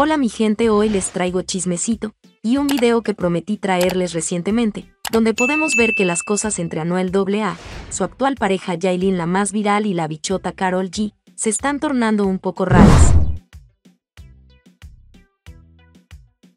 Hola mi gente, hoy les traigo chismecito y un video que prometí traerles recientemente, donde podemos ver que las cosas entre Anuel AA, su actual pareja Yailin la más viral y la bichota Carol G, se están tornando un poco raras.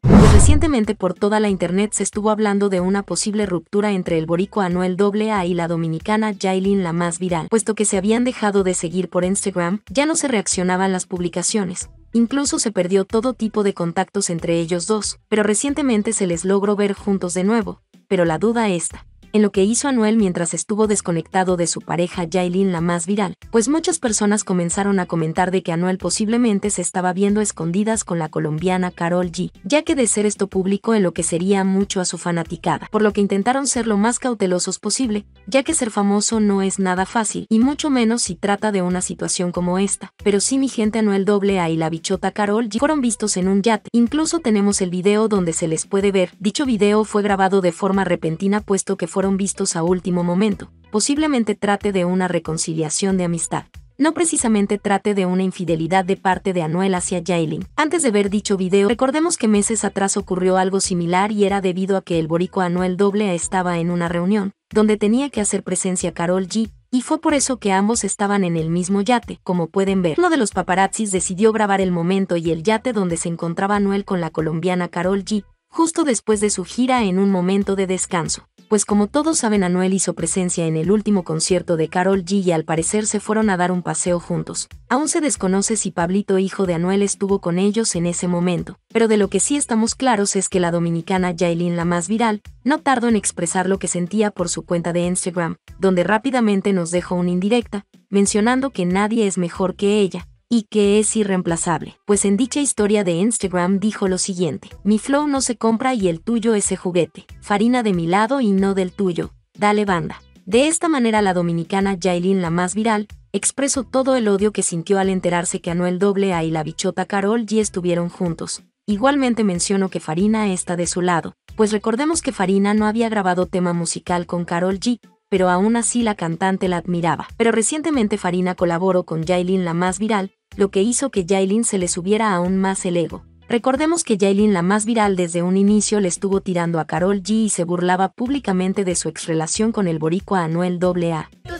Pues recientemente por toda la internet se estuvo hablando de una posible ruptura entre el borico Anuel AA y la dominicana Yailin la más viral, puesto que se habían dejado de seguir por Instagram, ya no se reaccionaban las publicaciones, Incluso se perdió todo tipo de contactos entre ellos dos, pero recientemente se les logró ver juntos de nuevo, pero la duda está en lo que hizo Anuel mientras estuvo desconectado de su pareja Yailin la más viral, pues muchas personas comenzaron a comentar de que Anuel posiblemente se estaba viendo escondidas con la colombiana Carol G, ya que de ser esto público en lo que sería mucho a su fanaticada, por lo que intentaron ser lo más cautelosos posible, ya que ser famoso no es nada fácil, y mucho menos si trata de una situación como esta, pero sí mi gente Anuel AA y la bichota Carol G fueron vistos en un yate, incluso tenemos el video donde se les puede ver, dicho video fue grabado de forma repentina puesto que fue vistos a último momento, posiblemente trate de una reconciliación de amistad. No precisamente trate de una infidelidad de parte de Anuel hacia Jailin. Antes de ver dicho video, recordemos que meses atrás ocurrió algo similar y era debido a que el borico Anuel Doble estaba en una reunión, donde tenía que hacer presencia Carol G, y fue por eso que ambos estaban en el mismo yate, como pueden ver. Uno de los paparazzis decidió grabar el momento y el yate donde se encontraba Anuel con la colombiana Carol G, justo después de su gira en un momento de descanso pues como todos saben Anuel hizo presencia en el último concierto de Carol G y al parecer se fueron a dar un paseo juntos. Aún se desconoce si Pablito hijo de Anuel estuvo con ellos en ese momento, pero de lo que sí estamos claros es que la dominicana Jailin la más viral, no tardó en expresar lo que sentía por su cuenta de Instagram, donde rápidamente nos dejó una indirecta, mencionando que nadie es mejor que ella, y que es irreemplazable, pues en dicha historia de Instagram dijo lo siguiente, mi flow no se compra y el tuyo ese juguete, farina de mi lado y no del tuyo, dale banda. De esta manera la dominicana Jailin la más viral, expresó todo el odio que sintió al enterarse que Anuel AA y la bichota Carol G estuvieron juntos. Igualmente menciono que Farina está de su lado, pues recordemos que Farina no había grabado tema musical con Carol G, pero aún así la cantante la admiraba. Pero recientemente Farina colaboró con Jailin la más viral, lo que hizo que jaylin se le subiera aún más el ego. Recordemos que jaylin la más viral desde un inicio, le estuvo tirando a Carol G y se burlaba públicamente de su ex relación con el boricua Anuel AA. ¿Tú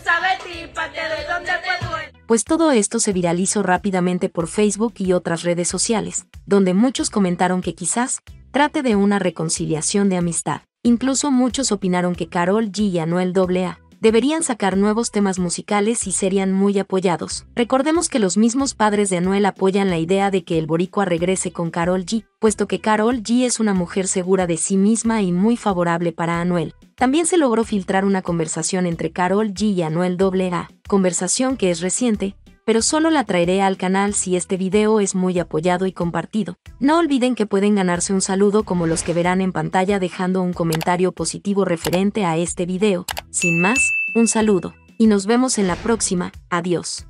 Pues todo esto se viralizó rápidamente por Facebook y otras redes sociales, donde muchos comentaron que quizás trate de una reconciliación de amistad. Incluso muchos opinaron que Carol G y Anuel AA deberían sacar nuevos temas musicales y serían muy apoyados. Recordemos que los mismos padres de Anuel apoyan la idea de que el boricua regrese con Carol G, puesto que Carol G es una mujer segura de sí misma y muy favorable para Anuel. También se logró filtrar una conversación entre Carol G y Anuel AA, conversación que es reciente, pero solo la traeré al canal si este video es muy apoyado y compartido. No olviden que pueden ganarse un saludo como los que verán en pantalla dejando un comentario positivo referente a este video. Sin más, un saludo, y nos vemos en la próxima, adiós.